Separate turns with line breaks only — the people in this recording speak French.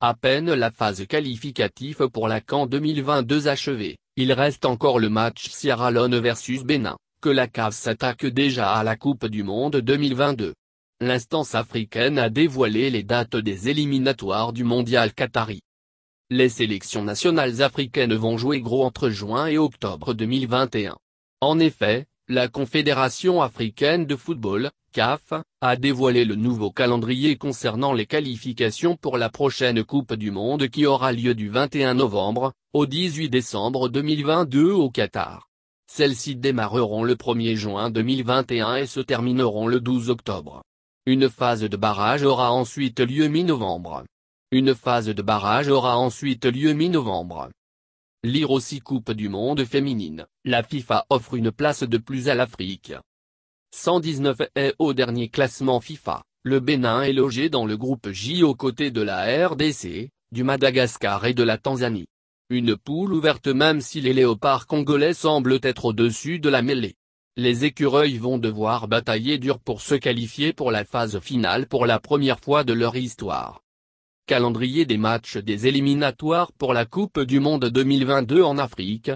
À peine la phase qualificative pour la CAN 2022 achevée, il reste encore le match Sierra Leone versus Bénin, que la CAF s'attaque déjà à la Coupe du Monde 2022. L'instance africaine a dévoilé les dates des éliminatoires du Mondial Qatari. Les sélections nationales africaines vont jouer gros entre juin et octobre 2021. En effet, la Confédération africaine de football, CAF, a dévoilé le nouveau calendrier concernant les qualifications pour la prochaine Coupe du Monde qui aura lieu du 21 novembre, au 18 décembre 2022 au Qatar. Celles-ci démarreront le 1er juin 2021 et se termineront le 12 octobre. Une phase de barrage aura ensuite lieu mi-novembre. Une phase de barrage aura ensuite lieu mi-novembre. Lire aussi Coupe du monde féminine, la FIFA offre une place de plus à l'Afrique. 119 est au dernier classement FIFA, le Bénin est logé dans le groupe J aux côtés de la RDC, du Madagascar et de la Tanzanie. Une poule ouverte même si les léopards congolais semblent être au-dessus de la mêlée. Les écureuils vont devoir batailler dur pour se qualifier pour la phase finale pour la première fois de leur histoire. Calendrier des matchs des éliminatoires pour la Coupe du Monde 2022 en Afrique,